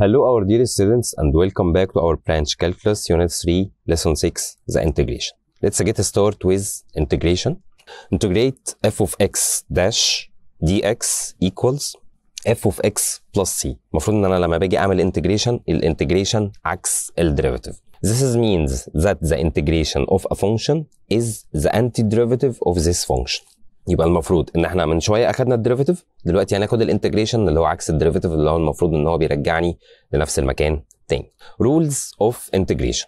Hello our dear students and welcome back to our branch calculus unit 3 lesson 6 the integration. Let's get started with integration. Integrate f of x dash dx equals f of x plus c. المفروض ان انا لما باجي اعمل integration الانتجريشن عكس الديريفاتيف. This is means that the integration of a function is the antiderivative of this function. يبقى المفروض ان احنا من شويه اخدنا الديريفيتيف دلوقتي يعني هناخد الانتجريشن اللي هو عكس الديريفيتيف اللي هو المفروض ان هو بيرجعني لنفس المكان تاني رولز اوف انتجريشن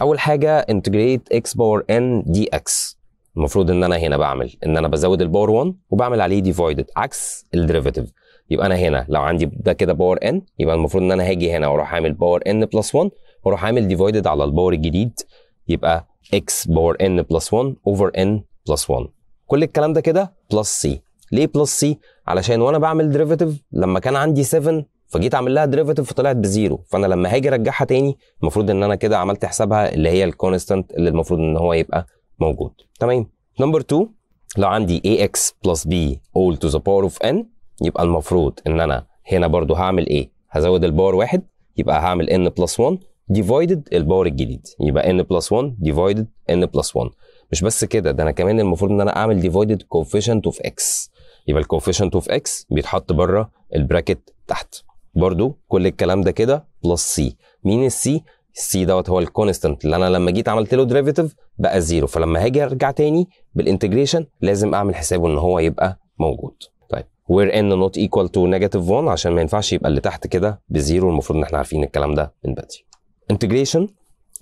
اول حاجه انتجريت اكس باور ان دي اكس المفروض ان انا هنا بعمل ان انا بزود الباور 1 وبعمل عليه ديفايدد عكس الديريفيتيف يبقى انا هنا لو عندي ده كده باور ان يبقى المفروض ان انا هاجي هنا واروح اعمل باور ان بلس 1 واروح اعمل ديفايدد على الباور الجديد يبقى اكس باور ان بلس 1 اوفر ان بلس 1 كل الكلام ده كده بلس سي ليه بلس سي علشان وانا بعمل ديريفيتيف لما كان عندي 7 فجيت اعمل لها ديريفيتيف فطلعت بزيرو فانا لما هاجي ارجعها تاني المفروض ان انا كده عملت حسابها اللي هي الكونستانت اللي المفروض ان هو يبقى موجود تمام نمبر 2 لو عندي ax بلس b all to the power of n يبقى المفروض ان انا هنا برضو هعمل ايه هزود الباور واحد يبقى هعمل n بلس 1 ديفايدد الباور الجديد يبقى n بلس 1 ديفايدد n بلس 1 مش بس كده ده انا كمان المفروض ان انا اعمل ديفايدد كوفيشنت اوف اكس يبقى الكوفيشنت اوف اكس بيتحط بره البراكت تحت برضو كل الكلام ده كده بلس سي مين السي السي دوت هو الكونستنت اللي انا لما جيت عملت له ديريفيتيف بقى زيرو فلما هاجي ارجع تاني بالانتجريشن لازم اعمل حسابه ان هو يبقى موجود طيب وير ان نوت ايكوال تو نيجاتيف 1 عشان ما ينفعش يبقى اللي تحت كده بزيرو المفروض ان احنا عارفين الكلام ده من بدري انتجريشن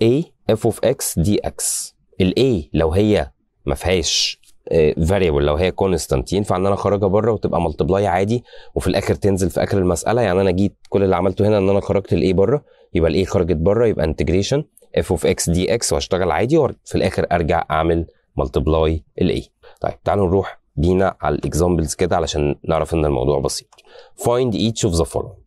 a f of x dx الاي لو هي ما فيهاش فاريبل آه، لو هي كونستانت ينفع ان انا اخرجها بره وتبقى ملتبلاي عادي وفي الاخر تنزل في اخر المساله يعني انا جيت كل اللي عملته هنا ان انا خرجت الاي بره يبقى الاي خرجت بره يبقى انتجريشن اف اوف اكس دي اكس واشتغل عادي وفي الاخر ارجع اعمل ملتبلاي الاي طيب تعالوا نروح بينا على الاكزامبلز كده علشان نعرف ان الموضوع بسيط فايند ايتش اوف ذا فولوينج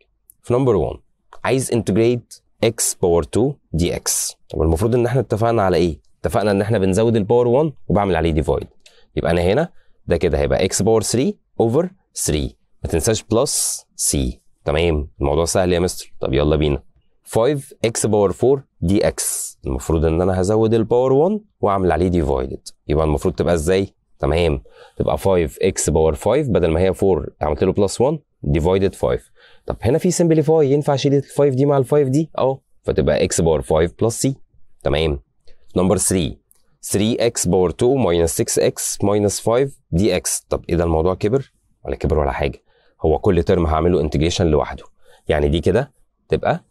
في نمبر 1 عايز انتجريت x باور 2 دي اكس طب المفروض ان احنا اتفقنا على ايه اتفقنا ان احنا بنزود الباور 1 وبعمل عليه ديفايد يبقى انا هنا ده كده هيبقى اكس باور 3 اوفر 3 ما تنساش بلس سي تمام الموضوع سهل يا مستر طب يلا بينا 5 اكس باور 4 دي اكس المفروض ان انا هزود الباور 1 واعمل عليه ديفايدد يبقى المفروض تبقى ازاي تمام تبقى 5 اكس باور 5 بدل ما هي 4 عملت له بلس 1 ديفايدد 5 طب هنا في سمبليفاي ينفع اشيل ال 5 دي مع ال 5 دي اه فتبقى اكس باور 5 بلس سي تمام نمبر 3 3x باور 2 6x 5 dx طب ايه ده الموضوع كبر ولا كبر ولا حاجه هو كل ترم هعمله انتجريشن لوحده يعني دي كده تبقى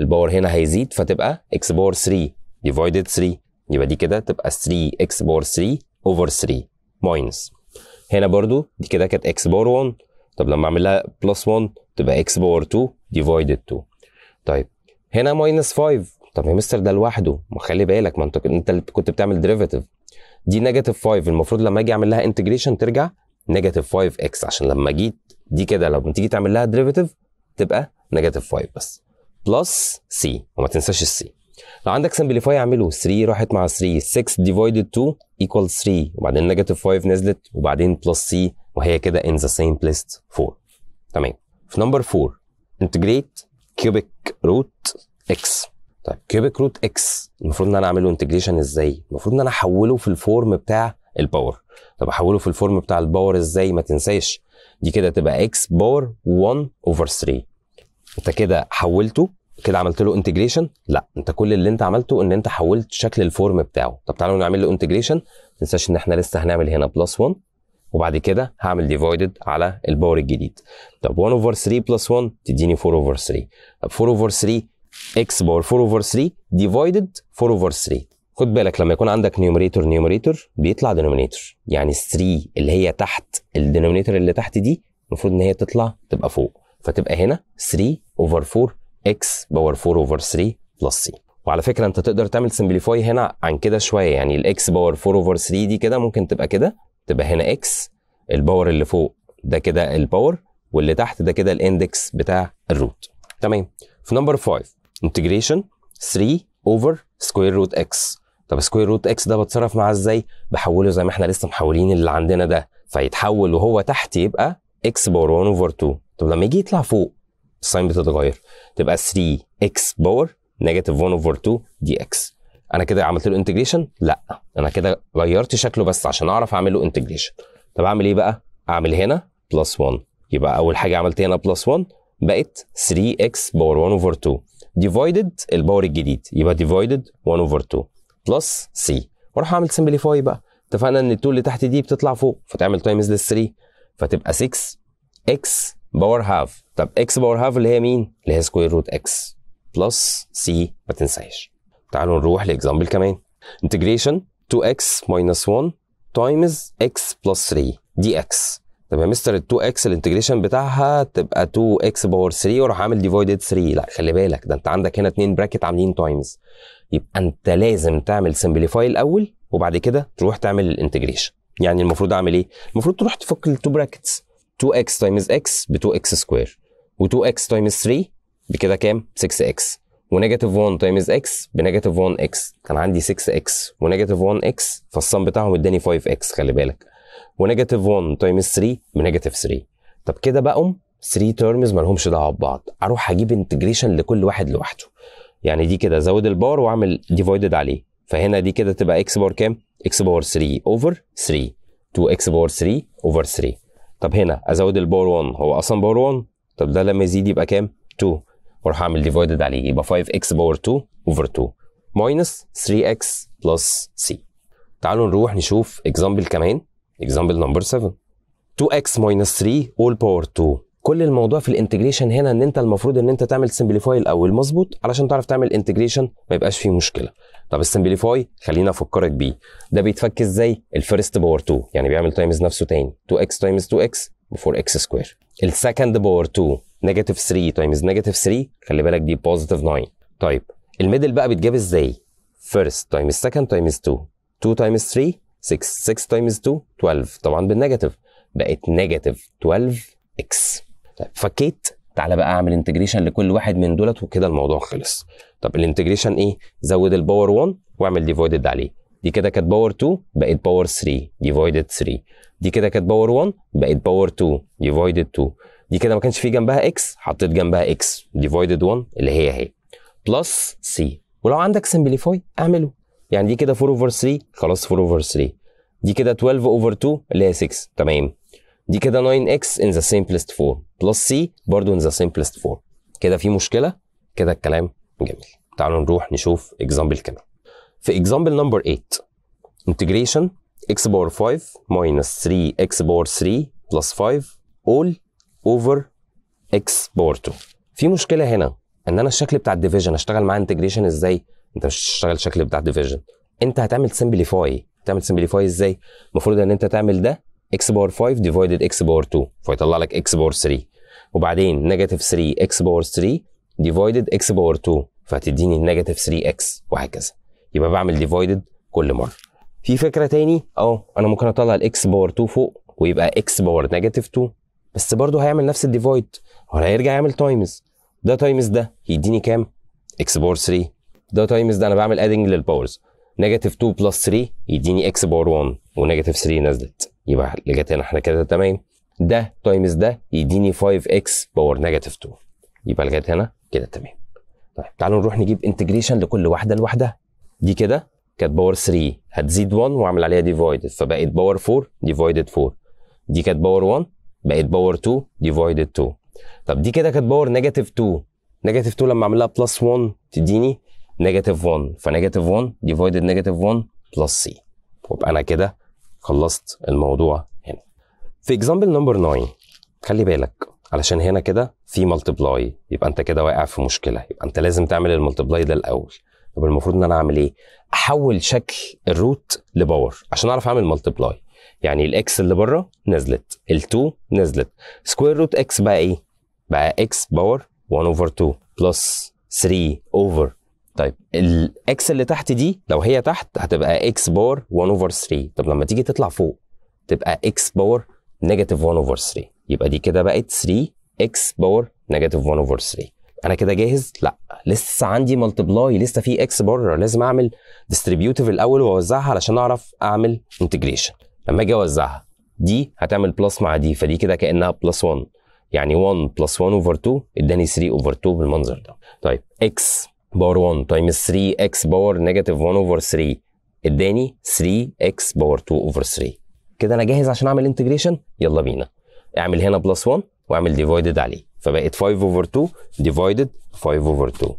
الباور هنا هيزيد فتبقى x باور 3 ديفايدد 3 يبقى دي كده تبقى 3x باور 3 اوفر 3 ماينس هنا برضو دي كده كانت x باور 1 طب لما اعمل لها بلس 1 تبقى x باور 2 ديفايدد 2 طيب هنا ماينس 5 طب يا مستر ده لوحده ما خلي بالك ما انت انت اللي كنت بتعمل ديريفيتيف دي نيجاتيف 5 المفروض لما اجي اعمل لها انتجريشن ترجع نيجاتيف 5 اكس عشان لما جيت دي كده لو تيجي تعمل لها ديريفيتيف تبقى نيجاتيف 5 بس بلس سي وما تنساش السي لو عندك سمبليفاي اعمله 3 راحت مع 3 6 ديفايدد 2 ايكوال 3 وبعدين نيجاتيف 5 نزلت وبعدين بلس سي وهي كده ان ذا سيم بليس 4 تمام في نمبر 4 انتجريت كيوبيك روت اكس طيب كيوبيك روت اكس المفروض ان انا اعمله انتجريشن ازاي؟ المفروض ان انا احوله في الفورم بتاع الباور طب احوله في الفورم بتاع الباور ازاي ما تنساش دي كده تبقى اكس باور 1 اوفر 3 انت كده حولته كده عملت له انتجريشن لا انت كل اللي انت عملته ان انت حولت شكل الفورم بتاعه طب تعالوا نعمل له انتجريشن ما تنساش ان احنا لسه هنعمل هنا بلس 1 وبعد كده هعمل ديفايدد على الباور الجديد طب 1 اوفر 3 بلس 1 تديني 4 اوفر 3 طب 4 اوفر 3 x باور 4 اوفر 3 ديفايدد 4 اوفر 3 خد بالك لما يكون عندك نيومريتور نيومريتور بيطلع دينومينيتور يعني 3 اللي هي تحت الدينومينيتور اللي تحت دي المفروض ان هي تطلع تبقى فوق فتبقى هنا 3 اوفر 4 x باور 4 اوفر 3 بلس سي وعلى فكره انت تقدر تعمل سمبليفاي هنا عن كده شويه يعني الاكس باور 4 اوفر 3 دي كده ممكن تبقى كده تبقى هنا اكس الباور اللي فوق ده كده الباور واللي تحت ده كده الاندكس بتاع الروت تمام في نمبر 5 انتجريشن 3 اوفر سكوير روت اكس طب سكوير روت اكس ده بتصرف معاه ازاي بحوله زي ما احنا لسه محولين اللي عندنا ده فيتحول وهو تحت يبقى اكس باور 1 اوفر 2 طب لما يجي يطلع فوق الساين بتتغير تبقى 3 اكس باور نيجاتيف 1 اوفر 2 دي اكس انا كده عملت له انتجريشن لا انا كده غيرت شكله بس عشان اعرف اعمل له انتجريشن طب اعمل ايه بقى اعمل هنا بلس 1 يبقى اول حاجه عملت هنا بلس 1 بقت 3 اكس باور 1 اوفر 2 ديفايدد الباور الجديد يبقى ديفايدد 1 اوفر 2 بلس سي واروح اعمل سمبليفاي بقى اتفقنا ان ال 2 اللي تحت دي بتطلع فوق فتعمل تايمز لل 3 فتبقى 6 اكس باور هاف طب اكس باور هاف اللي هي مين؟ اللي هي سكوير روت اكس بلس سي ما تنساهاش تعالوا نروح لاكزامبل كمان انتجريشن 2 اكس ماينس 1 تايمز اكس بلس 3 دي اكس تبقى مستر ال 2 اكس الانتجريشن بتاعها تبقى 2 اكس باور 3 وراح عامل ديفايدد 3 لا خلي بالك ده انت عندك هنا اتنين براكت عاملين تايمز يبقى انت لازم تعمل سمبليفاي الاول وبعد كده تروح تعمل الانتجريشن يعني المفروض اعمل ايه؟ المفروض تروح تفك ال 2 براكتس 2 اكس تايمز اكس ب 2 اكس سكوير و2 اكس تايمز 3 بكده كام؟ 6 اكس ونيجاتيف 1 تايمز اكس بنيجاتيف 1 اكس كان عندي 6 اكس ونيجاتيف 1 اكس فالصم بتاعهم اداني 5 اكس خلي بالك ونيجاتيف 1 تايمز 3 بنيجاتيف 3 طب كده بقوم 3 تيرمز مالهمش دعوه ببعض اروح اجيب انتجريشن لكل واحد لوحده يعني دي كده ازود البار واعمل ديفايدد عليه فهنا دي كده تبقى اكس باور كام اكس باور 3 اوفر 3 2 اكس باور 3 اوفر 3 طب هنا ازود الباور 1 هو اصلا باور 1 طب ده لما يزيد يبقى كام 2 واروح اعمل ديفايدد عليه يبقى 5 اكس باور 2 اوفر 2 ماينس 3 اكس بلس سي تعالوا نروح نشوف اكزامبل كمان example number 7 2x minus 3 all power 2 كل الموضوع في الانتجريشن هنا ان انت المفروض ان انت تعمل سمبليفاي الاول مظبوط علشان تعرف تعمل انتجريشن ما يبقاش فيه مشكله طب السمبليفاي خلينا افكرك بيه ده بيتفك ازاي الفيرست باور 2 يعني بيعمل تايمز نفسه تاني 2x تايمز 2x بفور x سكوير السكند باور 2 نيجاتيف 3 تايمز نيجاتيف 3 خلي بالك دي بوزيتيف 9 طيب الميدل بقى بيتجاب ازاي فيرست تايمز سكند تايمز 2 2 تايمز 3 6 6 تايمز 2 12 طبعا بالنيجاتيف بقت نيجاتيف 12 اكس طيب فكيت تعالى بقى اعمل انتجريشن لكل واحد من دولت وكده الموضوع خلص طب الانتجريشن ايه زود الباور 1 واعمل ديفايدد عليه دي كده كانت باور 2 بقت باور 3 ديفايدد 3 دي كده كانت باور 1 بقت باور 2 ديفايدد 2 دي كده ما كانش في جنبها اكس حطيت جنبها اكس ديفايدد 1 اللي هي هي بلس سي ولو عندك سمبليفاي اعمله يعني دي كده 4 اوفر 3 خلاص 4 اوفر 3 دي كده 12 اوفر 2 اللي هي 6 تمام دي كده 9x in the simplest form plus c برضه in the simplest form كده في مشكله كده الكلام جميل تعالوا نروح نشوف اكزامبل كمان في اكزامبل نمبر 8 integration x باور 5 minus 3x باور 3 plus 5 all over x باور 2 في مشكله هنا ان انا الشكل بتاع الديفيجن اشتغل معاه انتجريشن ازاي انت مش هتشتغل شكل بتاع ديفيجن انت هتعمل سمبليفاي تعمل سمبليفاي ازاي المفروض ان انت تعمل ده اكس باور 5 ديفايدد اكس باور 2 فيطلع لك اكس باور 3 وبعدين نيجاتيف 3 اكس باور 3 ديفايدد اكس باور 2 فهتديني نيجاتيف 3 اكس وهكذا يبقى بعمل ديفايدد كل مره في فكره تاني اه انا ممكن اطلع الاكس باور 2 فوق ويبقى اكس باور نيجاتيف 2 بس برضه هيعمل نفس الديفايد هو هيرجع يعمل تايمز ده تايمز ده يديني كام اكس باور 3 ده تايمز ده انا بعمل ادنج للباورز نيجاتيف 2 بلس 3 يديني اكس باور 1 ونيجاتيف 3 نزلت يبقى لغايه هنا احنا كده تمام ده تايمز ده يديني 5 اكس باور نيجاتيف 2 يبقى لغايه هنا كده تمام طيب تعالوا نروح نجيب انتجريشن لكل واحده لوحدها دي كده كانت باور 3 هتزيد 1 واعمل عليها ديفايدد فبقت باور 4 ديفايدد 4 دي كانت باور 1 بقت باور 2 ديفايدد 2 طب دي كده كانت باور نيجاتيف 2 نيجاتيف 2 لما اعمل لها بلس 1 تديني نيجاتيف 1 فنيجاتيف 1 ديفايدد نيجاتيف 1 بلس سي وبقى انا كده خلصت الموضوع هنا في اكزامبل نمبر 9 خلي بالك علشان هنا كده في ملتبلاي يبقى انت كده واقع في مشكله يبقى انت لازم تعمل الملتبلاي ده الاول طب المفروض ان انا اعمل ايه احول شكل الروت لباور عشان اعرف اعمل ملتبلاي يعني الاكس اللي بره نزلت ال2 نزلت سكوير روت اكس بقى ايه بقى اكس باور 1 اوفر 2 بلس 3 اوفر طيب الاكس اللي تحت دي لو هي تحت هتبقى اكس بار 1 اوفر 3 طب لما تيجي تطلع فوق تبقى اكس باور نيجاتيف 1 اوفر 3 يبقى دي كده بقت 3 اكس باور نيجاتيف 1 اوفر 3 انا كده جاهز لا لسه عندي ملتبلاي لسه في اكس بره لازم اعمل ديستريبيوتيف الاول واوزعها علشان اعرف اعمل انتجريشن لما اجي اوزعها دي هتعمل بلس مع دي فدي كده كانها بلس 1 يعني 1 بلس 1 اوفر 2 اداني 3 اوفر 2 بالمنظر ده طيب اكس باور 1 تايمز 3 اكس باور نيجاتيف 1 اوفر 3 اداني 3 اكس باور 2 اوفر 3 كده انا جاهز عشان اعمل انتجريشن يلا بينا اعمل هنا بلس 1 واعمل ديفايدد عليه فبقت 5 اوفر 2 ديفايدد 5 اوفر 2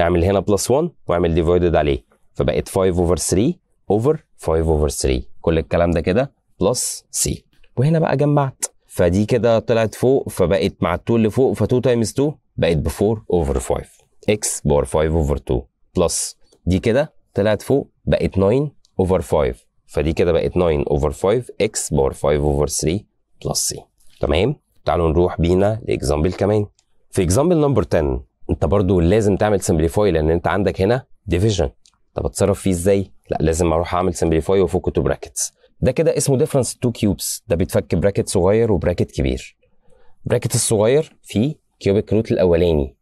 اعمل هنا بلس 1 واعمل ديفايدد عليه فبقت 5 اوفر 3 اوفر 5 اوفر 3 كل الكلام ده كده بلس سي وهنا بقى جمعت فدي كده طلعت فوق فبقت مع ال2 اللي فوق ف2 تايمز 2 بقت ب 4 اوفر 5 اكس باور 5 اوفر 2 بلس دي كده طلعت فوق بقت 9 اوفر 5 فدي كده بقت 9 اوفر 5 اكس باور 5 اوفر 3 بلس سي تمام تعالوا نروح بينا لاكزامبل كمان في اكزامبل نمبر 10 انت برضو لازم تعمل سمبليفاي لان انت عندك هنا ديفيجن طب اتصرف فيه ازاي لا لازم اروح اعمل سمبليفاي وافك تو براكتس ده كده اسمه ديفرنس تو كيوبس ده بيتفك براكت صغير وبراكت كبير براكت الصغير فيه كيوبيك روت الاولاني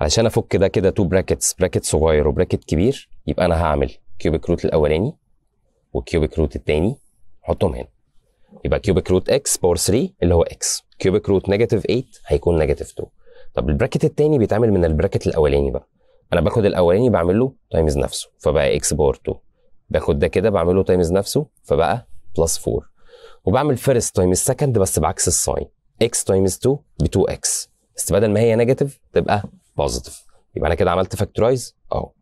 علشان افك ده كده تو براكتس براكت صغير وبراكت كبير يبقى انا هعمل كيوبيك روت الاولاني والكيوبيك روت الثاني احطهم هنا يبقى كيوبيك روت اكس باور 3 اللي هو اكس كيوبيك روت نيجاتيف 8 هيكون نيجاتيف 2 طب البراكت الثاني بيتعمل من البراكت الاولاني بقى انا باخد الاولاني بعمل له تايمز نفسه فبقى اكس باور 2 باخد ده كده بعمل له تايمز نفسه فبقى بلس 4 وبعمل فيرست تايمز سكند بس بعكس الساين اكس تايمز 2 ب 2 اكس بس بدل ما هي نيجاتيف تبقى بوزيتيف يبقى انا كده عملت فاكتورايز اه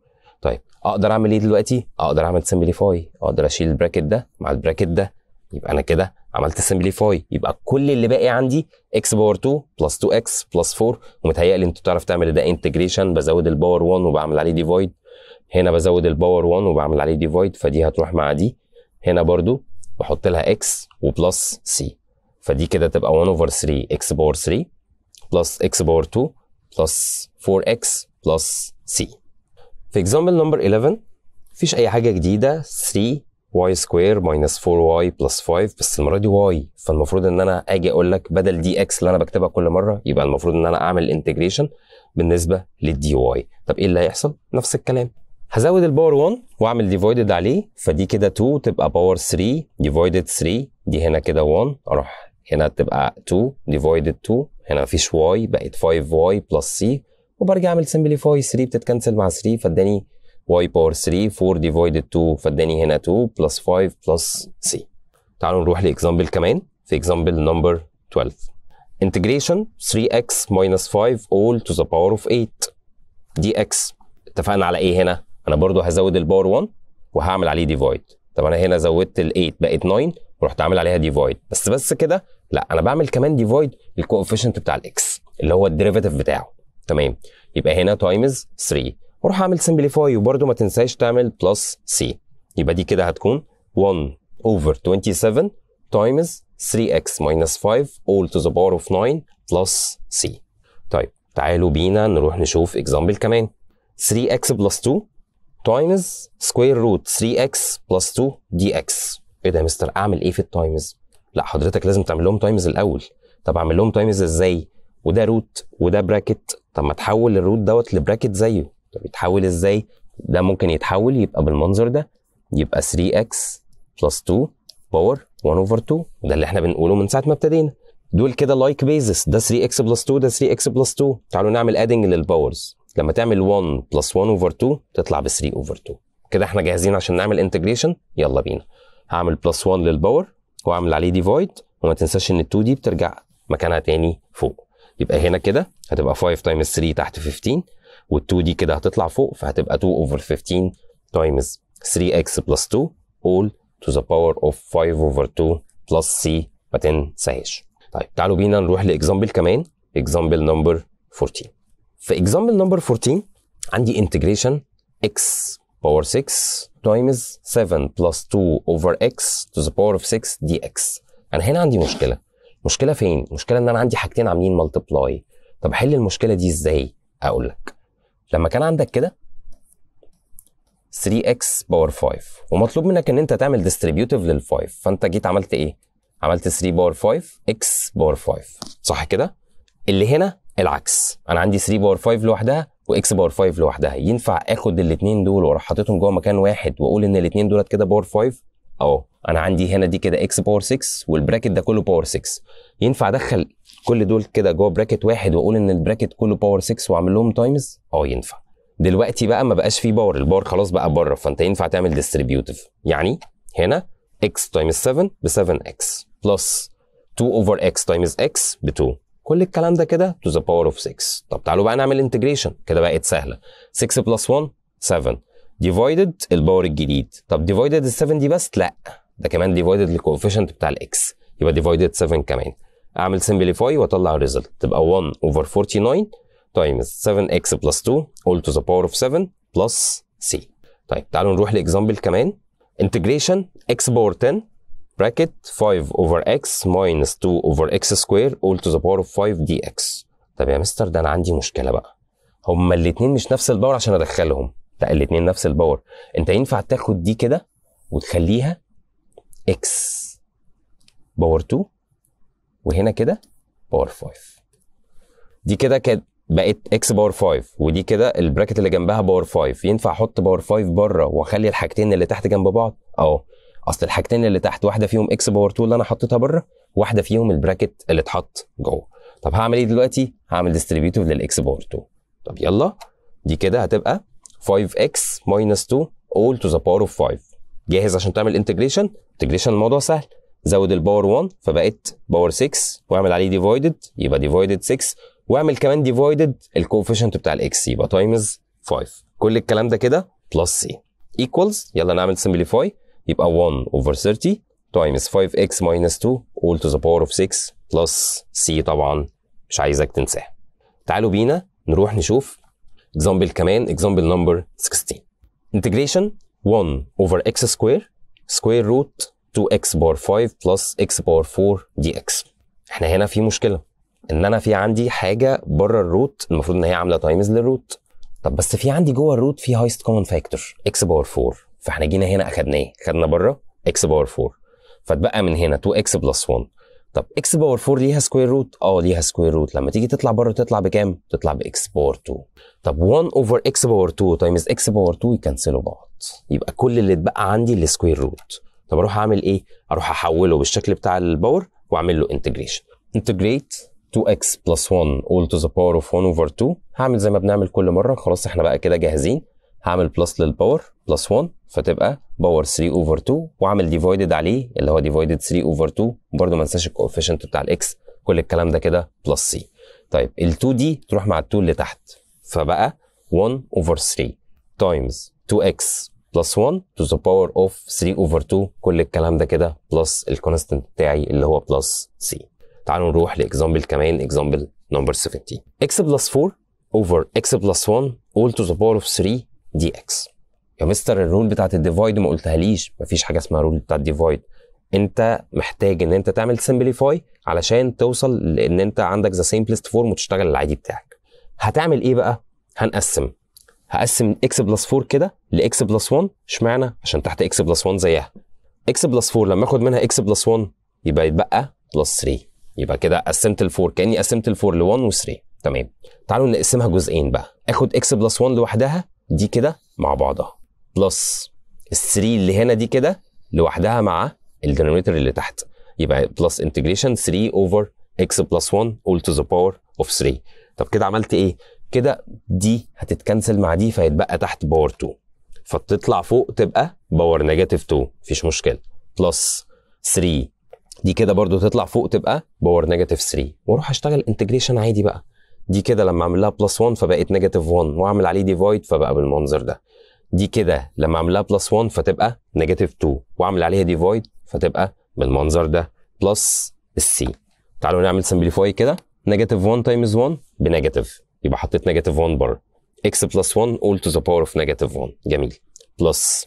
طيب اقدر اعمل ايه دلوقتي اقدر اعمل سمبليفاي اقدر اشيل البراكت ده مع البراكت ده يبقى انا كده عملت سمبليفاي يبقى كل اللي باقي عندي اكس باور 2 بلس 2 اكس بلس 4 ومتهيألي انت بتعرف تعمل ده انتجريشن بزود الباور 1 وبعمل عليه ديفايد هنا بزود الباور 1 وبعمل عليه ديفايد فدي هتروح مع دي هنا برضو بحط لها اكس وبلس سي فدي كده تبقى 1 اوفر 3 اكس باور 3 بلس اكس باور 2 plus 4x plus c. في example number 11 مفيش أي حاجة جديدة 3y square minus 4y plus 5 بس المرة دي y فالمفروض إن أنا أجي أقول لك بدل دي x اللي أنا بكتبها كل مرة يبقى المفروض إن أنا أعمل انتجريشن بالنسبة للدي y طب إيه اللي هيحصل؟ نفس الكلام هزود الباور 1 واعمل ديفايدد عليه فدي كده 2 تبقى باور 3 ديفايدد 3 دي هنا كده 1 اروح هنا تبقى 2 ديفايدد 2 هنا يعني مفيش واي بقت 5 واي بلس سي وبرجع اعمل سمبليفاي 3 بتتكنسل مع 3 فاداني واي باور 3 4 ديفايدد 2 فاداني هنا 2 بلس 5 بلس سي تعالوا نروح لاكزامبل كمان في اكزامبل نمبر 12 integration 3x minus 5 all to the power of 8 دي اكس اتفقنا على ايه هنا؟ انا برضو هزود الباور 1 وهعمل عليه ديفايد طب انا هنا زودت ال 8 بقت 9 ورحت عامل عليها ديفايد بس بس كده لا انا بعمل كمان ديفايد الكوفيشنت بتاع الاكس اللي هو الديريفيتيف بتاعه تمام يبقى هنا تايمز 3 واروح اعمل سمبليفاي وبرده ما تنساش تعمل بلس سي يبقى دي كده هتكون 1 اوفر 27 تايمز 3x ماينس 5 اول تو ذا باور اوف 9 بلس سي طيب تعالوا بينا نروح نشوف اكزامبل كمان 3x بلس 2 تايمز سكوير روت 3x بلس 2 dx. ايه ده يا مستر اعمل ايه في التايمز؟ لا حضرتك لازم تعمل لهم تايمز الاول طب اعمل لهم تايمز ازاي وده روت وده براكت طب ما تحول الروت دوت لبراكت زيه طب يتحول ازاي ده ممكن يتحول يبقى بالمنظر ده يبقى 3x بلس 2 باور 1 اوفر 2 ده اللي احنا بنقوله من ساعه ما ابتدينا دول كده لايك بيزس ده 3x بلس 2 ده 3x بلس 2 تعالوا نعمل ادنج للباورز لما تعمل 1 بلس 1 اوفر 2 تطلع ب 3 اوفر 2 كده احنا جاهزين عشان نعمل انتجريشن يلا بينا هعمل بلس 1 للباور واعمل عليه ديفايد وما تنساش ان ال 2 دي بترجع مكانها تاني فوق يبقى هنا كده هتبقى 5 تايمز 3 تحت 15 وال 2 دي كده هتطلع فوق فهتبقى 2 اوفر 15 تايمز 3x بلس 2 all to the power of 5 over 2 بلس سي ما تنساهاش طيب تعالوا بينا نروح لاكزامبل كمان اكزامبل نمبر 14 في اكزامبل نمبر 14 عندي انتجريشن x power 6 times 7 plus 2 over x to the power of 6 dx انا هنا عندي مشكله مشكله فين مشكله ان انا عندي حاجتين عاملين ملتبلاي طب حل المشكله دي ازاي اقول لك لما كان عندك كده 3x باور 5 ومطلوب منك ان انت تعمل ديستريبيوتيف لل5 فانت جيت عملت ايه عملت 3 باور 5 x باور 5 صح كده اللي هنا العكس انا عندي 3 باور 5 لوحدها واكس باور 5 لوحدها ينفع اخد الاثنين دول واروح حاططهم جوه مكان واحد واقول ان الاثنين دولت كده باور 5 اهو انا عندي هنا دي كده اكس باور 6 والبراكت ده كله باور 6 ينفع ادخل كل دول كده جوه براكت واحد واقول ان البراكت كله باور 6 واعمل لهم تايمز اه ينفع دلوقتي بقى ما بقاش فيه باور الباور خلاص بقى بره فانت ينفع تعمل ديستريبيوتيف يعني هنا اكس تايمز 7 ب 7 اكس بلس 2 اوفر اكس تايمز اكس ب 2 كل الكلام ده كده to the power of 6 طب تعالوا بقى نعمل انتجريشن كده بقت سهله 6 بلس 1 7 ديفايدد الباور الجديد طب ديفايدد ال 7 دي بس لا ده كمان ديفايدد الكوفيشنت بتاع الاكس يبقى ديفايدد 7 كمان اعمل سمبليفاي واطلع الريزلت تبقى 1 اوفر 49 تايمز 7x بلس 2 all to the power of 7 بلس c طيب تعالوا نروح لاكزامبل كمان انتجريشن x باور 10 bracket 5 over x minus 2 over x square all to the power of 5 dx طب يا مستر ده انا عندي مشكله بقى هما الاثنين مش نفس الباور عشان ادخلهم لا الاثنين نفس الباور انت ينفع تاخد دي كده وتخليها x باور 2 وهنا كده باور 5 دي كده كده بقت x باور 5 ودي كده البراكت اللي جنبها باور 5 ينفع احط باور 5 بره واخلي الحاجتين اللي تحت جنب بعض اه اصل الحاجتين اللي تحت واحده فيهم اكس باور 2 اللي انا حطيتها بره واحده فيهم البراكت اللي اتحط جوه طب هعمل ايه دلوقتي هعمل ديستريبيوتيف للاكس باور 2 طب يلا دي كده هتبقى 5x ماينس 2 all to the power of 5 جاهز عشان تعمل انتجريشن انتجريشن الموضوع سهل زود الباور 1 فبقت باور 6 واعمل عليه ديفايدد يبقى ديفايدد 6 واعمل كمان ديفايدد الكوفيشنت بتاع الاكس يبقى تايمز 5 كل الكلام ده كده بلس سي ايكوالز يلا نعمل سمبليفاي يبقى 1 over 30 times 5x minus 2 all to the power of 6 plus c طبعا مش عايزك تنساها تعالوا بينا نروح نشوف example كمان example number 16 integration 1 over x square square root 2x باور 5 plus x باور 4 dx احنا هنا في مشكله ان انا في عندي حاجه بره الروت المفروض ان هي عامله تايمز للروت طب بس في عندي جوه الروت في هايست كومن فاكتور x باور 4 فاحنا جينا هنا اخدناه خدنا بره اكس باور 4 فاتبقى من هنا 2 اكس بلس 1 طب اكس باور 4 ليها سكوير روت اه ليها سكوير روت لما تيجي تطلع بره تطلع بكام تطلع باكس باور 2 طب 1 اوفر اكس باور 2 تايمز اكس باور 2 يكنسلوا بعض يبقى كل اللي اتبقى عندي السكوير روت طب اروح اعمل ايه اروح احوله بالشكل بتاع الباور واعمل له انتجريشن انتجريت 2x plus 1 all to the power of 1 over 2 هعمل زي ما بنعمل كل مره خلاص احنا بقى كده جاهزين هعمل بلس للباور بلس 1 فتبقى باور 3 اوفر 2 واعمل ديفايدد عليه اللي هو ديفايدد 3 اوفر 2 برضه ما انساش الكوفيشنت بتاع الاكس كل الكلام ده كده بلس سي طيب ال2 دي تروح مع ال2 اللي تحت فبقى 1 اوفر 3 تايمز 2x بلس 1 تو ذا باور اوف 3 اوفر 2 كل الكلام ده كده بلس الكونستنت بتاعي اللي هو بلس سي تعالوا نروح لاكزامبل كمان اكزامبل نمبر 17 x بلس 4 اوفر x بلس 1 all to the power of 3 dx يا مستر الرول بتاعت الديفايد ما قلتهاليش مفيش حاجه اسمها رول بتاعت ديفايد انت محتاج ان انت تعمل سمبليفاي علشان توصل لان انت عندك ذا سيمبلست فورم وتشتغل العادي بتاعك هتعمل ايه بقى هنقسم هقسم اكس بلس 4 كده لاكس بلس 1 اشمعنى عشان تحت اكس بلس 1 زيها اكس بلس 4 لما اخد منها اكس بلس 1 يبقى يتبقى بلس 3 يبقى كده قسمت ال4 كاني قسمت ال4 ل 1 و3 تمام تعالوا نقسمها جزئين بقى اخد اكس بلس 1 لوحدها دي كده مع بعضها بلس 3 اللي هنا دي كده لوحدها مع الدينوميتر اللي تحت يبقى بلس انتجريشن 3 اوفر اكس بلس 1 اول تو ذا باور اوف 3 طب كده عملت ايه؟ كده دي هتتكنسل مع دي فهيتبقى تحت باور 2 فتطلع فوق تبقى باور نيجاتيف 2 مفيش مشكله بلس 3 دي كده برضو تطلع فوق تبقى باور نيجاتيف 3 واروح اشتغل انتجريشن عادي بقى دي كده لما اعمل لها بلس 1 فبقت نيجاتيف 1 واعمل عليه ديفايد فبقى بالمنظر ده دي كده لما اعملها بلس 1 فتبقى نيجاتيف 2 واعمل عليها ديفايد فتبقى بالمنظر ده بلس السي تعالوا نعمل سمبليفاي كده نيجاتيف 1 تايمز 1 بنيجاتيف يبقى حطيت نيجاتيف 1 بره اكس بلس 1 اول تو ذا باور اوف نيجاتيف 1 جميل بلس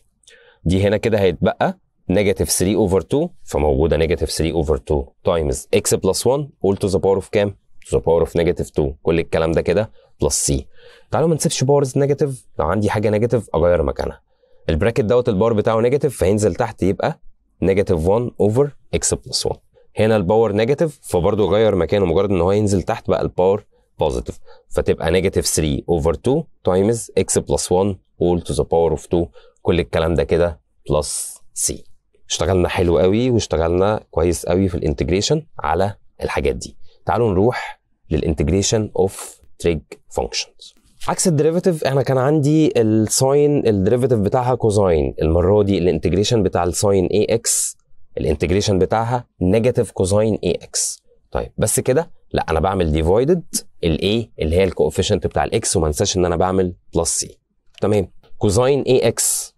دي هنا كده هيتبقى نيجاتيف 3 اوفر 2 فموجوده نيجاتيف 3 اوفر 2 تايمز اكس بلس 1 اول تو ذا باور اوف كام؟ تو ذا باور اوف نيجاتيف 2 كل الكلام ده كده بلس سي تعالوا ما نسيبش باورز نيجاتيف لو عندي حاجه نيجاتيف اغير مكانها البراكت دوت الباور بتاعه نيجاتيف فينزل تحت يبقى نيجاتيف 1 اوفر اكس بلس 1 هنا الباور نيجاتيف فبرضه غير مكانه مجرد ان هو ينزل تحت بقى الباور بوزيتيف فتبقى نيجاتيف 3 اوفر 2 تايمز اكس بلس 1 اول تو ذا باور اوف 2 كل الكلام ده كده بلس سي اشتغلنا حلو قوي واشتغلنا كويس قوي في الانتجريشن على الحاجات دي تعالوا نروح للانتجريشن اوف trig functions عكس الدريفيتيف انا كان عندي الساين الدريفيتيف بتاعها كوزاين المره دي الانتجريشن بتاع الساين اي اكس الانتجريشن بتاعها نيجاتيف كوزاين اي اكس طيب بس كده لا انا بعمل ديفايدد الاي اللي هي الكوفيشنت بتاع الاكس وما انساش ان انا بعمل بلس سي تمام كوزاين اي اكس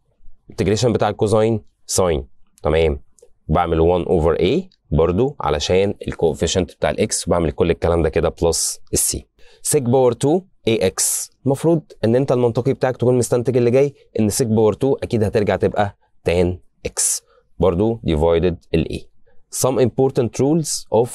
الانتجريشن بتاع الكوزاين ساين تمام بعمل 1 اوفر اي برضو علشان الكوفيشنت بتاع الاكس وبعمل كل الكلام ده كده بلس السي سيج باور 2 اي اكس المفروض ان انت المنطقي بتاعك تكون مستنتج اللي جاي ان سيج باور 2 اكيد هترجع تبقى تان اكس برضو ديفايدد الاي some important rules of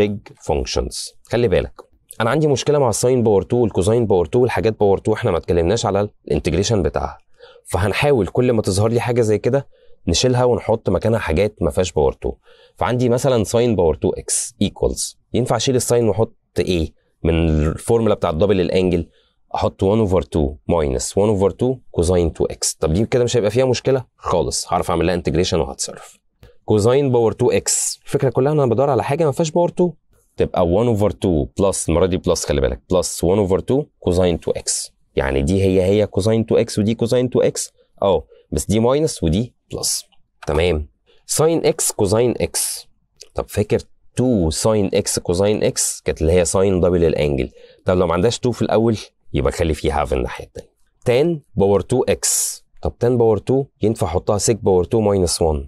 trig functions خلي بالك انا عندي مشكله مع الساين باور 2 والكوزاين باور 2 والحاجات باور 2 احنا ما اتكلمناش على الانتجريشن بتاعها فهنحاول كل ما تظهر لي حاجه زي كده نشيلها ونحط مكانها حاجات ما فيهاش باور 2 فعندي مثلا ساين باور 2 اكس ايكوالز ينفع اشيل الساين واحط ايه من الفورمولا بتاع الدبل الانجل احط 1 اوفر 2 ماينس 1 اوفر 2 كوزاين 2 اكس طب دي كده مش هيبقى فيها مشكله خالص هعرف اعمل لها انتجريشن وهتصرف كوزاين باور 2 اكس الفكره كلها انا بدور على حاجه ما فيهاش باور 2 تبقى 1 اوفر 2 بلس المره دي بلس خلي بالك بلس 1 اوفر 2 كوزاين 2 اكس يعني دي هي هي كوزاين 2 اكس ودي كوزاين 2 اكس اه بس دي ماينس ودي بلس تمام ساين اكس كوزاين اكس طب فاكر 2 ساين اكس كوزاين اكس كانت اللي هي ساين دبل الانجل طب لو ما عندهاش 2 في الاول يبقى خلي فيها هاف الناحيه الثانيه 10 باور 2 اكس طب 10 باور 2 ينفع احطها سيك باور 2 ماينس 1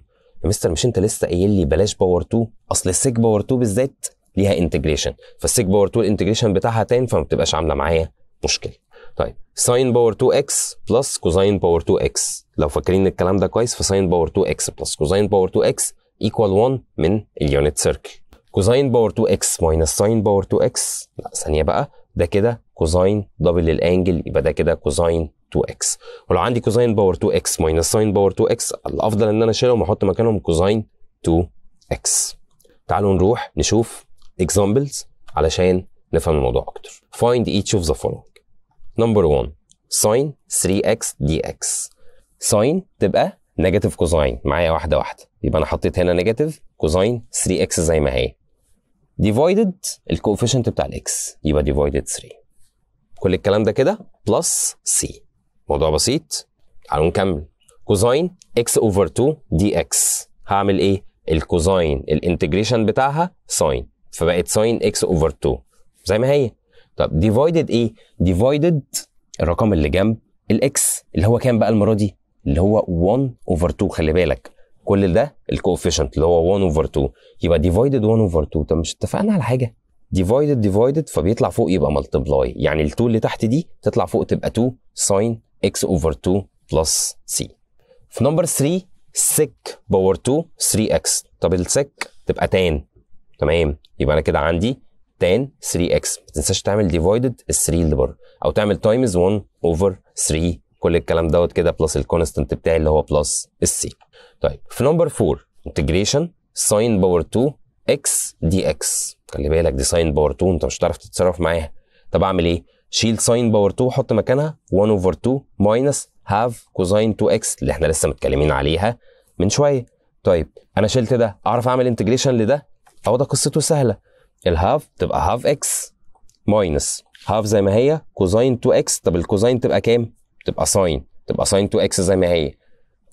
يا مستر مش انت لسه قايل لي بلاش باور 2 اصل السيك باور 2 بالذات ليها انتجريشن فالسيك باور 2 الانتجريشن بتاعها 10 فما بتبقاش عامله معايا مشكله طيب ساين باور 2 اكس بلس كوزاين باور 2 اكس لو فاكرين الكلام ده كويس فساين باور 2 اكس بلس كوزاين باور 2 اكس ايكوال 1 من اليونت سيركل كوزين باور 2 اكس ماينس ساين باور 2 اكس لا ثانيه بقى ده كده كوزين دبل الانجل يبقى ده كده كوزين 2 اكس ولو عندي كوزين باور 2 اكس ماينس ساين باور 2 اكس الافضل ان انا اشيلهم واحط مكانهم كوزين 2 اكس تعالوا نروح نشوف اكزامبلز علشان نفهم الموضوع اكتر فايند ايتش اوف ذا فولوينج نمبر 1 ساين 3x dx ساين تبقى نيجاتيف كوزاين معايا واحده واحده يبقى انا حطيت هنا نيجاتيف كوزاين 3 اكس زي ما هي ديفايدد الكوفيشنت بتاع الاكس يبقى ديفايدد 3 كل الكلام ده كده بلس سي موضوع بسيط تعالوا نكمل كوزاين اكس اوفر 2 دي اكس هعمل ايه الكوزاين الانتجريشن بتاعها ساين فبقت ساين اكس اوفر 2 زي ما هي طب ديفايدد ايه ديفايدد الرقم اللي جنب الاكس اللي هو كام بقى المره دي اللي هو 1 اوفر 2 خلي بالك كل ده الكوفيشنت اللي هو 1 اوفر 2 يبقى ديفايدد 1 اوفر 2 طب مش اتفقنا على حاجه ديفايدد ديفايدد فبيطلع فوق يبقى ملتبلاي يعني ال2 اللي تحت دي تطلع فوق تبقى 2 ساين اكس اوفر 2 بلس سي في نمبر 3 سك باور 2 3 اكس طب السك تبقى تان تمام يبقى انا كده عندي تان 3 اكس ما تنساش تعمل ديفايدد ال3 اللي بره او تعمل تايمز 1 اوفر 3 كل الكلام دوت كده بلس الكونستنت بتاعي اللي هو بلس السي طيب في نمبر 4 انتجريشن ساين باور 2 اكس دي اكس خلي بالك دي ساين باور 2 انت مش هتعرف تتصرف معاها طب اعمل ايه شيل ساين باور 2 حط مكانها 1 اوفر 2 ماينس هاف كوزاين 2 اكس اللي احنا لسه متكلمين عليها من شويه طيب انا شلت ده اعرف اعمل انتجريشن لده اهو ده قصته سهله الهاف تبقى هاف اكس ماينس هاف زي ما هي كوزاين 2 اكس طب الكوزاين تبقى كام تبقى ساين تبقى ساين 2 اكس زي ما هي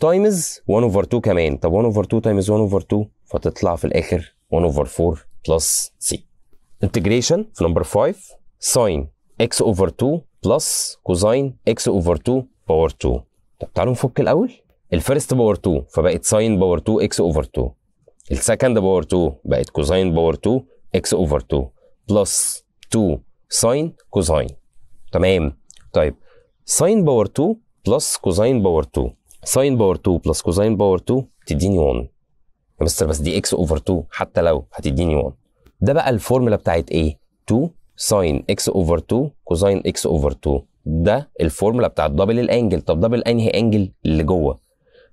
تايمز 1 اوفر 2 كمان طب 1 اوفر 2 تايمز 1 اوفر 2 فتطلع في الاخر 1 اوفر 4 بلس سي انتجريشن في نمبر 5 ساين اكس اوفر 2 بلس كوزاين اكس اوفر 2 باور 2 طب تعالوا نفك الاول الفيرست باور 2 فبقت ساين باور 2 اكس اوفر 2 السكند باور 2 بقت كوزاين باور 2 اكس اوفر 2 بلس 2 ساين كوزاين تمام طيب ساين باور 2 بلس كوزين باور 2 ساين باور 2 بلس كوزين باور 2 تديني 1 يا مستر بس دي اكس اوفر 2 حتى لو هتديني 1 ده بقى الفورمولا بتاعت ايه 2 ساين اكس اوفر 2 كوزين اكس اوفر 2 ده الفورمولا بتاعت دبل الانجل طب دبل انهي انجل اللي جوه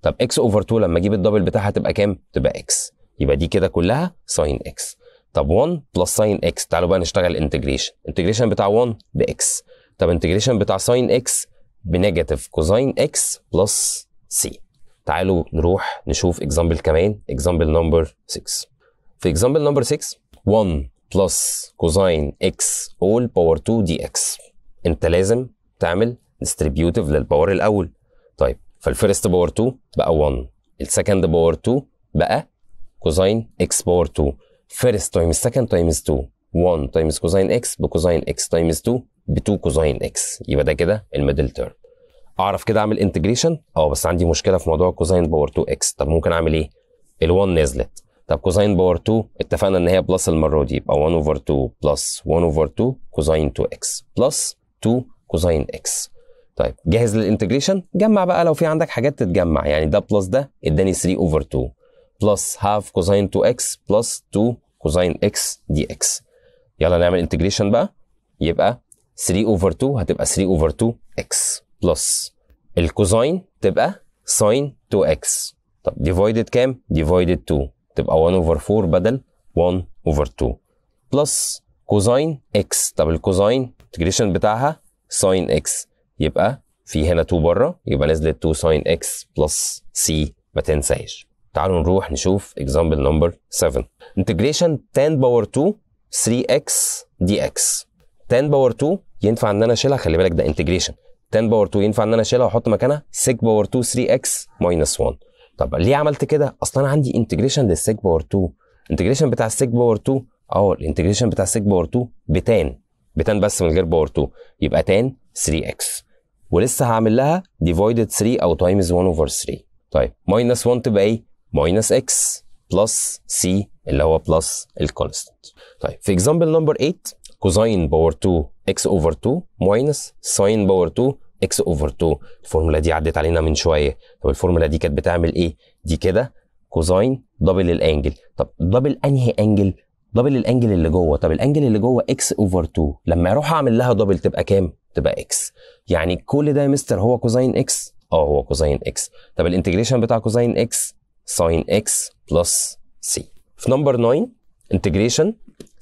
طب اكس اوفر 2 لما اجيب الدبل بتاعها تبقى كام تبقى اكس يبقى دي كده كلها ساين اكس طب 1 بلس ساين اكس تعالوا بقى نشتغل انتجريشن انتجريشن بتاع 1 باكس طب انتجريشن بتاع ساين اكس بنيجاتيف كوزين اكس بلس سي تعالوا نروح نشوف اكزامبل كمان اكزامبل نمبر 6 في اكزامبل نمبر 6 1 بلس كوزين اكس اول باور 2 دي اكس انت لازم تعمل ديستريبيوتيف للباور الاول طيب فالفيرست باور 2 بقى 1 السكند باور 2 بقى كوزين اكس باور 2 فيرست تايمز سكند تايمز 2 1 تايمز كوزين اكس بكوزين اكس تايمز 2 ب 2 كوزين اكس يبقى ده كده الميدل تيرم اعرف كده اعمل انتجريشن اه بس عندي مشكله في موضوع كوزين باور 2 اكس طب ممكن اعمل ايه ال1 نزلت طب كوزين باور 2 اتفقنا ان هي بلس المره دي يبقى 1 اوفر 2 بلس 1 اوفر 2 كوزين 2 اكس بلس 2 كوزين اكس طيب جاهز للانتجريشن جمع بقى لو في عندك حاجات تتجمع يعني ده بلس ده اداني 3 اوفر 2 بلس هاف كوزين 2 اكس بلس 2 كوزين اكس دي اكس يلا نعمل انتجريشن بقى يبقى 3 اوفر 2 هتبقى 3 اوفر 2 اكس بلس الكوزين تبقى ساين 2 اكس طب ديفايدد كام؟ ديفايدد 2 تبقى 1 اوفر 4 بدل 1 اوفر 2 بلس كوزين اكس طب الكوزين الانتجريشن بتاعها ساين اكس يبقى في هنا 2 بره يبقى نزلت 2 ساين اكس بلس سي ما تنساش تعالوا نروح نشوف اكزامبل نمبر 7 انتجريشن 10 باور 2 3 اكس دي اكس 10 باور 2 ينفع ان انا اشيلها خلي بالك ده انتجريشن 10 باور 2 ينفع ان انا اشيلها واحط مكانها سيج باور 2 3 اكس ماينس 1 طب ليه عملت كده اصلا انا عندي انتجريشن للسيج باور 2 انتجريشن بتاع السيك باور 2 اه الانتجريشن بتاع السيك باور 2 بتان بتان بس من غير باور 2 يبقى تان 3 اكس ولسه هعمل لها ديفايدد 3 او تايمز 1 اوفر 3 طيب ماينس 1 تبقى ايه ماينس اكس بلس سي اللي هو بلس الكونستنت طيب في اكزامبل نمبر 8 كوزين باور 2 اكس اوفر 2 ماينس ساين باور 2 اكس اوفر 2 الفورمولا دي عدت علينا من شويه طب الفورمولا دي كانت بتعمل ايه دي كده كوزين دبل الانجل طب دبل انهي انجل دبل الانجل اللي جوه طب الانجل اللي جوه اكس اوفر 2 لما اروح اعمل لها دبل تبقى كام تبقى اكس يعني كل ده يا مستر هو كوزين اكس اه هو كوزين اكس طب الانتجريشن بتاع كوزين اكس ساين اكس بلس سي في نمبر 9 انتجريشن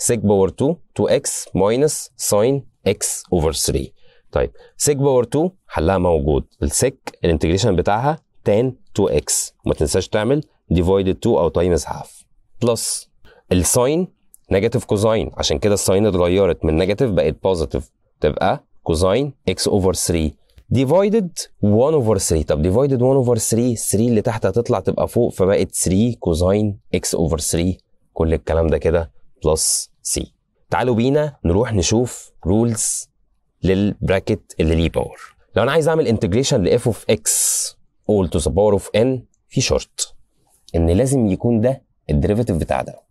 sec باور 2 2x minus sin x over 3 طيب sec باور 2 حلها موجود السك الانتجريشن بتاعها tan 2x وما تنساش تعمل divided 2 او تايمز هاف بلس الساين نيجاتيف كوزاين عشان كده الساين اتغيرت من نيجاتيف بقت بوزيتيف تبقى كوزاين x over 3 ديفايدد 1 اوفر 3 طب ديفايدد 1 اوفر 3 3 اللي تحت هتطلع تبقى فوق فبقت 3 كوزاين x اوفر 3 كل الكلام ده كده بلس سي تعالوا بينا نروح نشوف رولز للبراكت اللي ليه باور لو انا عايز اعمل انتجريشن لاف اوف اكس اول تو ذا باور اوف ان في شرط ان لازم يكون ده الديريفيتيف بتاع ده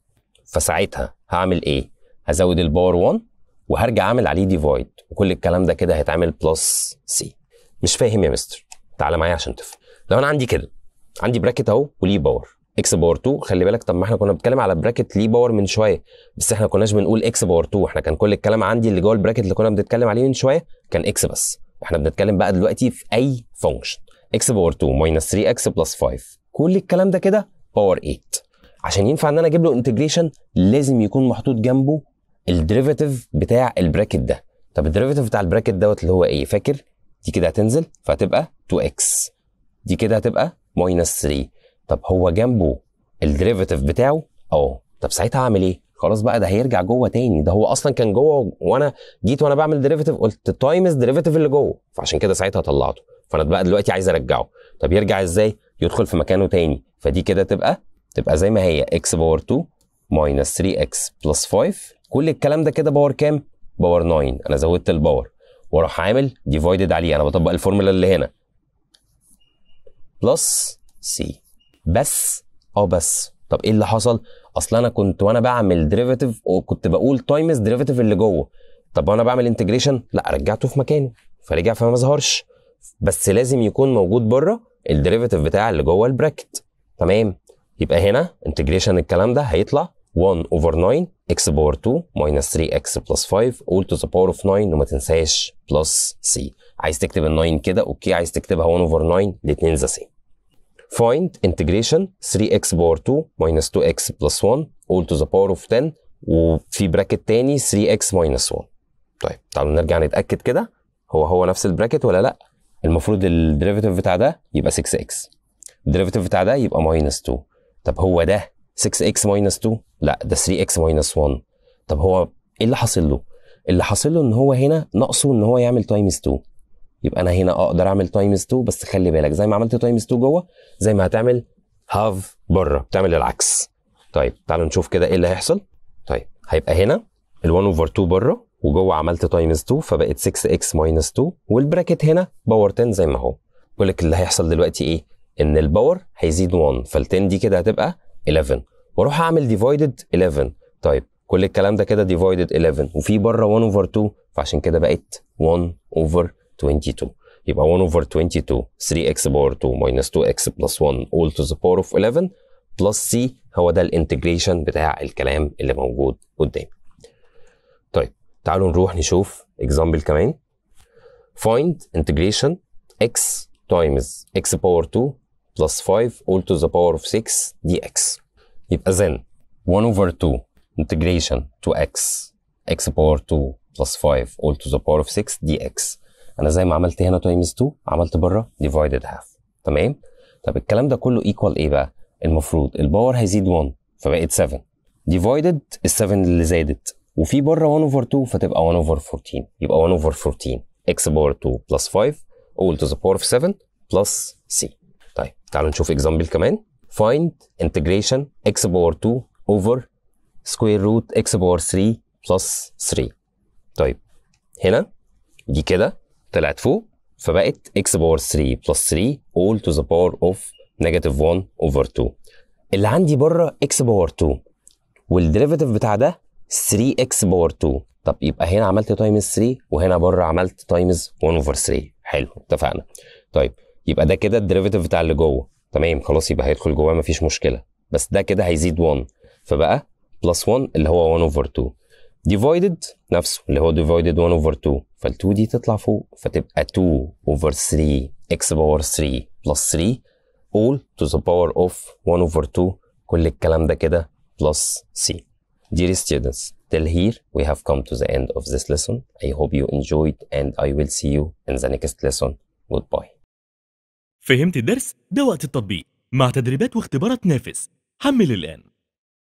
فساعتها هعمل ايه هزود الباور 1 وهرجع اعمل عليه ديفايد وكل الكلام ده كده هيتعمل بلس سي مش فاهم يا مستر تعالى معايا عشان تفهم لو انا عندي كده عندي براكت اهو وليه باور اكس باور 2 خلي بالك طب ما احنا كنا بنتكلم على براكت ليه باور من شويه بس احنا كناش بنقول اكس باور 2 احنا كان كل الكلام عندي اللي جوه البراكت اللي كنا بنتكلم عليه من شويه كان اكس بس احنا بنتكلم بقى دلوقتي في اي فانكشن اكس باور 2 ماينس 3 اكس بلس 5 كل الكلام ده كده باور 8 عشان ينفع ان انا اجيب له انتجريشن لازم يكون محطوط جنبه الديريفاتيف بتاع البراكت ده طب الديريفاتيف بتاع البراكت دوت اللي هو ايه فاكر دي كده هتنزل فهتبقى 2 اكس دي كده هتبقى ماينس 3 طب هو جنبه الديريفيتيف بتاعه اه طب ساعتها اعمل ايه خلاص بقى ده هيرجع جوه تاني ده هو اصلا كان جوه وانا جيت وانا بعمل ديريفيتيف قلت تايمز ديريفيتيف اللي جوه فعشان كده ساعتها طلعته فانا بقى دلوقتي عايز ارجعه طب يرجع ازاي يدخل في مكانه تاني فدي كده تبقى تبقى زي ما هي اكس باور 2 ماينس 3 اكس بلس 5 كل الكلام ده كده باور كام باور 9 انا زودت الباور واروح عامل ديفايدد عليه انا بطبق الفورمولا اللي هنا بلس سي بس اه بس طب ايه اللي حصل اصل انا كنت وانا بعمل ديريفيتيف وكنت بقول تايم از ديريفيتيف اللي جوه طب وانا بعمل انتجريشن لا رجعته في مكانه فرجع فما ظهرش بس لازم يكون موجود بره الديريفيتيف بتاع اللي جوه البراكت تمام يبقى هنا انتجريشن الكلام ده هيطلع 1 اوفر 9 اكس باور 2 ماينس 3 اكس بلس 5 اول تو ذا باور اوف 9 وما تنساش بلس سي عايز تكتب ال 9 كده اوكي عايز تكتبها 1 اوفر 9 الاثنين ذا سيم Find integration 3x باور 2 minus 2x plus 1 all to the power of 10 وفي براكت تاني 3x minus 1 طيب تعالوا نرجع نتأكد كده هو هو نفس البراكت ولا لأ المفروض الديريفيتيف بتاع ده يبقى 6x الديريفيتيف بتاع ده يبقى minus 2 طب هو ده 6x minus 2 لا ده 3x minus 1 طب هو ايه اللي حاصل له اللي حاصل له ان هو هنا ناقصه ان هو يعمل تايمز 2 يبقى انا هنا اقدر اعمل تايمز 2 بس خلي بالك زي ما عملت تايمز 2 جوه زي ما هتعمل هاف بره بتعمل العكس طيب تعالوا نشوف كده ايه اللي هيحصل طيب هيبقى هنا ال1 اوفر 2 بره وجوه عملت تايمز 2 فبقت 6 اكس ماينس 2 والبراكت هنا باور 10 زي ما هو بقول لك اللي هيحصل دلوقتي ايه ان الباور هيزيد 1 فال10 دي كده هتبقى 11 واروح اعمل ديفايدد 11 طيب كل الكلام ده كده ديفايدد 11 وفي بره 1 اوفر 2 فعشان كده بقت 1 اوفر 22 يبقى 1 over 22 3x power 2 minus 2x plus 1 all to the power of 11 plus c هو ده الانتجريشن بتاع الكلام اللي موجود قدامي. طيب تعالوا نروح نشوف اكزامبل كمان. find integration x times x power 2 plus 5 all to the power of 6 dx. يبقى then 1 over 2 integration to x x power 2 plus 5 all to the power of 6 dx انا زي ما عملت هنا تايمز 2 عملت بره ديفايدد هاف تمام طب الكلام ده كله ايكوال ايه بقى المفروض الباور هيزيد 1 فبقت 7 ديفايدد ال 7 اللي زادت وفي بره 1 اوفر 2 فتبقى 1 اوفر 14 يبقى 1 اوفر 14 اكس باور 2 بلس 5 اول تو ذا باور اوف 7 بلس سي طيب تعالوا نشوف اكزامبل كمان فايند انتجريشن اكس باور 2 اوفر سكوير روت اكس باور 3 بلس 3 طيب هنا دي كده طلعت فوق فبقت x باور 3 بلس 3 all to the power of negative 1 over 2 اللي عندي بره x باور 2 والديريفيتيف بتاع ده 3x باور 2 طب يبقى هنا عملت تايمز 3 وهنا بره عملت تايمز 1 اوفر 3 حلو اتفقنا طيب يبقى ده كده الديريفيتيف بتاع اللي جوه تمام خلاص يبقى هيدخل جواه مفيش مشكله بس ده كده هيزيد 1 فبقى بلس 1 اللي هو 1 اوفر 2 ديفايدد نفسه اللي هو ديفايدد 1 اوفر 2 فال 2 دي تطلع فوق فتبقى 2 اوفر 3 اكس باور 3 بلس 3 all to the power of 1 over 2 كل الكلام ده كده plus سي Dear students, till here we have come to the end of this lesson. I hope you enjoyed and I will see you in the next lesson. Goodbye. فهمت الدرس؟ ده وقت التطبيق مع تدريبات واختبارات نافس. حمل الآن.